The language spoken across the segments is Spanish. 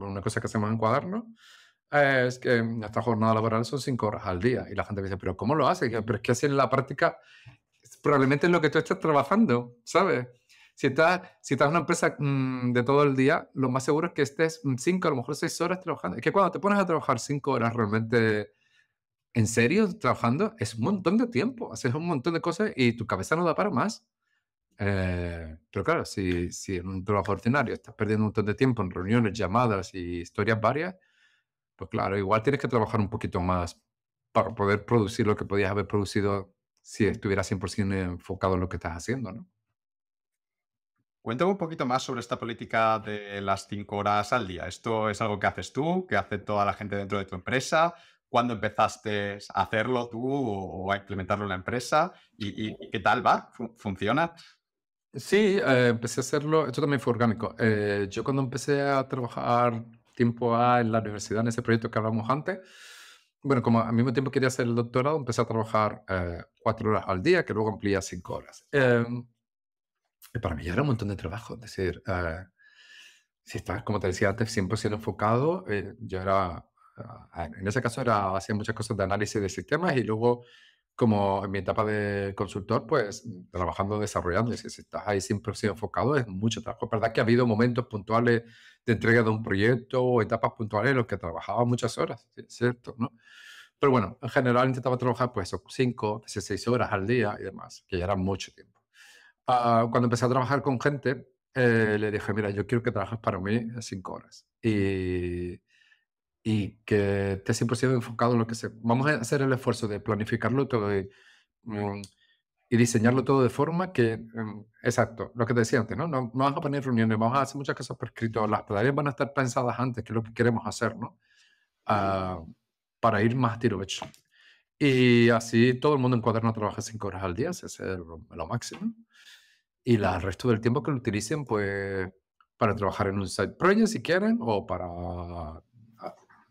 una cosa que hacemos en cuaderno, es que nuestra jornada laboral son cinco horas al día. Y la gente me dice, pero ¿cómo lo haces? Pero es que así en la práctica probablemente es lo que tú estás trabajando, ¿sabes? Si estás, si estás en una empresa mm, de todo el día, lo más seguro es que estés mm, cinco, a lo mejor seis horas trabajando. Es que cuando te pones a trabajar cinco horas realmente en serio, trabajando, es un montón de tiempo, haces un montón de cosas y tu cabeza no da para más. Eh, pero claro, si, si, en un trabajo ordinario estás perdiendo un montón de tiempo en reuniones, llamadas y historias varias, pues claro, igual tienes que trabajar un poquito más para poder producir lo que podías haber producido si estuvieras 100% enfocado en lo que estás haciendo, ¿no? Cuéntame un poquito más sobre esta política de las 5 horas al día. ¿Esto es algo que haces tú, que hace toda la gente dentro de tu empresa? ¿Cuándo empezaste a hacerlo tú o a implementarlo en la empresa? ¿Y, y qué tal va? ¿Funciona? Sí, eh, empecé a hacerlo, esto también fue orgánico. Eh, yo cuando empecé a trabajar tiempo A en la universidad, en ese proyecto que hablamos antes, bueno, como al mismo tiempo quería hacer el doctorado, empecé a trabajar eh, cuatro horas al día, que luego amplía cinco horas. Em, para mí ya era un montón de trabajo, es decir, si estás, como te decía antes, 100% enfocado, yo era, en ese caso era, hacía muchas cosas de análisis de sistemas y luego como en mi etapa de consultor, pues mm, trabajando, desarrollando, y si estás ahí siempre enfocado, es mucho trabajo. Es verdad que ha habido momentos puntuales de entrega de un proyecto o etapas puntuales en los que trabajaba muchas horas, ¿cierto? ¿no? Pero bueno, en general intentaba trabajar pues 5, seis horas al día y demás, que ya era mucho tiempo. Ah, cuando empecé a trabajar con gente, eh, le dije, mira, yo quiero que trabajes para mí 5 horas. Y y que esté 100% enfocado en lo que se... Vamos a hacer el esfuerzo de planificarlo todo y, mm, diseñarlo todo de forma que... Mm, exacto, lo que te decía antes, ¿no? No, vamos a poner reuniones, vamos a hacer muchas cosas por escrito, las tareas van a estar pensadas antes, que es lo que queremos hacer, ¿no? Ah, para ir más tiro hecho. Y así todo el mundo en cuaderno trabaja cinco horas al día, ese es lo máximo. Y el resto del tiempo que lo utilicen, pues, para trabajar en un side project si quieren, o para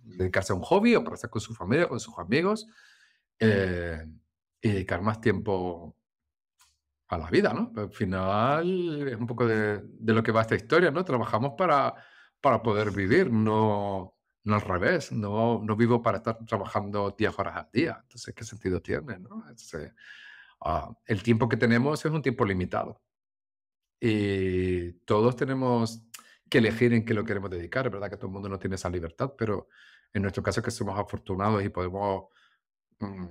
dedicarse a un hobby o para estar con su familia, con sus amigos eh, y dedicar más tiempo a la vida, ¿no? al final es un poco de, lo que va esta historia, ¿no? Trabajamos para, para poder vivir, no, al revés, no, no vivo para estar trabajando 10 horas al día, entonces, ¿qué sentido tiene, ¿no? Ah, el tiempo que tenemos es un tiempo limitado y todos tenemos que elegir en qué lo queremos dedicar. Es verdad que todo el mundo no tiene esa libertad, pero en nuestro caso es que somos afortunados y podemos mm,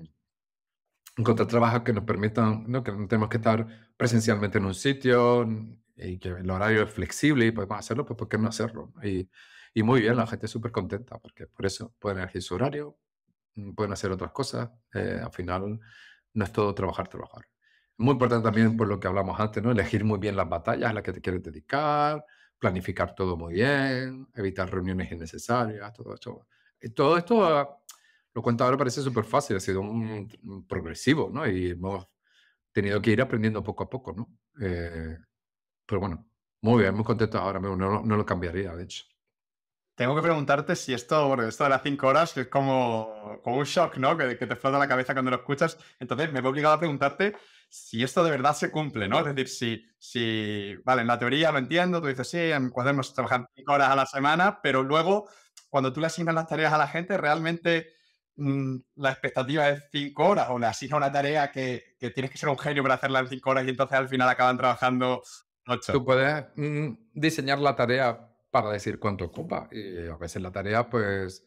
encontrar trabajos que nos permitan, ¿no? que no tenemos que estar presencialmente en un sitio y que el horario es flexible y podemos hacerlo, pues ¿por qué no hacerlo? Y, y muy bien, la gente es súper contenta porque por eso pueden elegir su horario, mm, pueden hacer otras cosas. Eh, al final no es todo trabajar, trabajar. Muy importante también por lo que hablamos antes, ¿no? Elegir muy bien las batallas a las que te quieres dedicar, planificar todo muy bien, evitar reuniones innecesarias, todo esto. Eh, todo esto, ah, lo cuento ahora, parece súper fácil, ha sido un, progresivo, ¿no? Y hemos tenido que ir aprendiendo poco a poco, ¿no? Eh, pero bueno, muy bien, muy contento ahora mismo, no, lo cambiaría, de hecho. Tengo que preguntarte si esto, bueno, esto de las cinco horas que es como, un shock, ¿no? Que, te flota la cabeza cuando lo escuchas. Entonces me he obligado a preguntarte si esto de verdad se cumple, ¿no? Es decir, si, si, vale, en la teoría lo entiendo, tú dices, sí, podemos trabajar cinco horas a la semana, pero luego, cuando tú le asignas las tareas a la gente, realmente mm, la expectativa es cinco horas o le asignas una tarea que, que, tienes que ser un genio para hacerla en cinco horas y entonces al final acaban trabajando ocho. Tú puedes mm, diseñar la tarea para decir cuánto ocupa y a veces la tarea, pues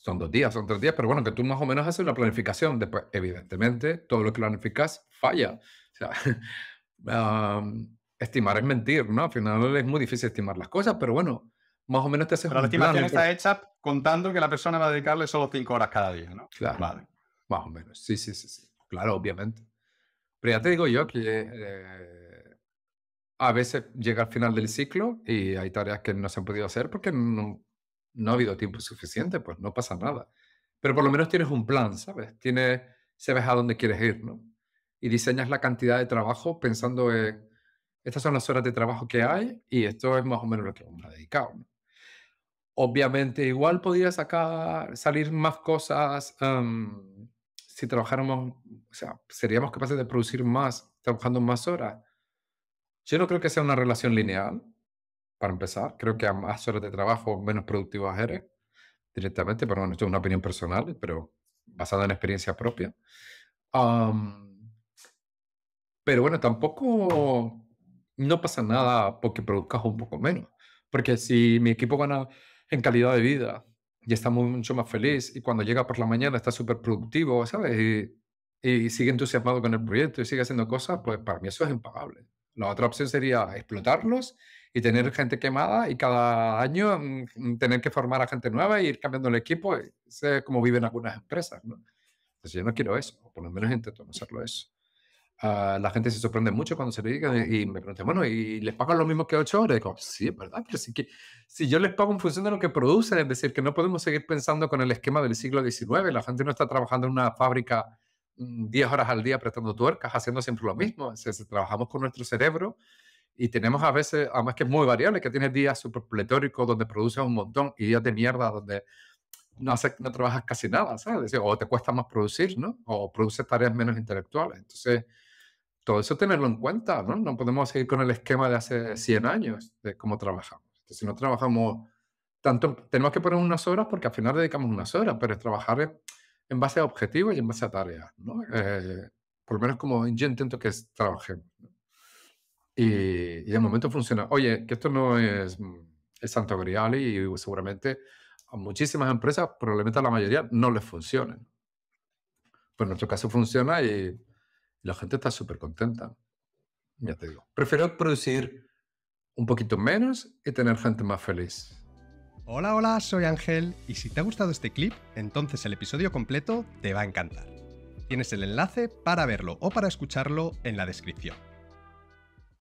son dos días, son tres días, pero bueno, que tú más o menos haces una planificación. Después, evidentemente, todo lo que planificas falla. estimar es mentir, ¿no? Al final es muy difícil estimar las cosas, pero bueno, más o menos te haces pero la estimación está hecha contando que la persona va a dedicarle solo cinco horas cada día, ¿no? Claro. Más o menos, sí, sí, sí, sí. Claro, obviamente. Pero ya te digo yo que eh, a veces llega al final del ciclo y hay tareas que no se han podido hacer porque no, no ha habido tiempo suficiente, pues no pasa nada. Pero por lo menos tienes un plan, ¿sabes? Tienes, sabes a dónde quieres ir, ¿no? Y diseñas la cantidad de trabajo pensando en, estas son las horas de trabajo que hay y esto es más o menos lo que vamos a dedicar. ¿no? Obviamente, igual podría sacar, salir más cosas em, si trabajáramos, o sea, seríamos capaces de producir más trabajando más horas. Yo no creo que sea una relación lineal, para empezar. Creo que a más horas de trabajo, menos productivos eres directamente, pero bueno, esto es una opinión personal, pero basada en experiencia propia. pero bueno, tampoco no pasa nada porque produzcas un poco menos, porque si mi equipo gana en calidad de vida y está mucho más feliz y cuando llega por la mañana está súper productivo, ¿sabes? y sigue entusiasmado con el proyecto y sigue haciendo cosas, pues para mí eso es impagable. La otra opción sería explotarlos y tener gente quemada y cada año mm, mm, tener que formar a gente nueva e ir cambiando el equipo. es eh, como viven algunas empresas, ¿no? Entonces yo no quiero eso, por lo menos intento no hacerlo eso. Ah, la gente se sorprende mucho cuando se le diga eh, y, me preguntan, bueno, ¿y les pagan lo mismo que 8 horas? digo, sí, es verdad, pero sí que, si yo les pago en función de lo que producen, es decir, que no podemos seguir pensando con el esquema del siglo XIX, la gente no está trabajando en una fábrica 10 mm, horas al día prestando tuercas, haciendo siempre lo mismo, trabajamos con nuestro cerebro y tenemos a veces, además que es muy variable, que tienes días súper pletóricos donde produces un montón y días de mierda donde no, hace no trabajas casi nada, ¿sabes? O te cuesta más producir, ¿no? O produces tareas menos intelectuales. Entonces, todo eso tenerlo en cuenta, ¿no? No podemos seguir con el esquema de hace 100 años de cómo trabajamos. Entonces, si no trabajamos tanto, tenemos que poner unas horas porque al final dedicamos unas horas, pero es trabajar en, base a objetivos y en base a tareas, ¿no? Eh, por lo menos como yo intento que trabajemos. ¿no? Y, de momento funciona. Oye, que esto no es, mm, es santo grial y seguramente a muchísimas empresas, probablemente a la mayoría, no les funcionen. Pues en nuestro caso funciona y la gente está súper contenta. Ya te digo. Prefiero producir un poquito menos y tener gente más feliz. Hola, hola, soy Ángel y si te ha gustado este clip, entonces el episodio completo te va a encantar. Tienes el enlace para verlo o para escucharlo en la descripción.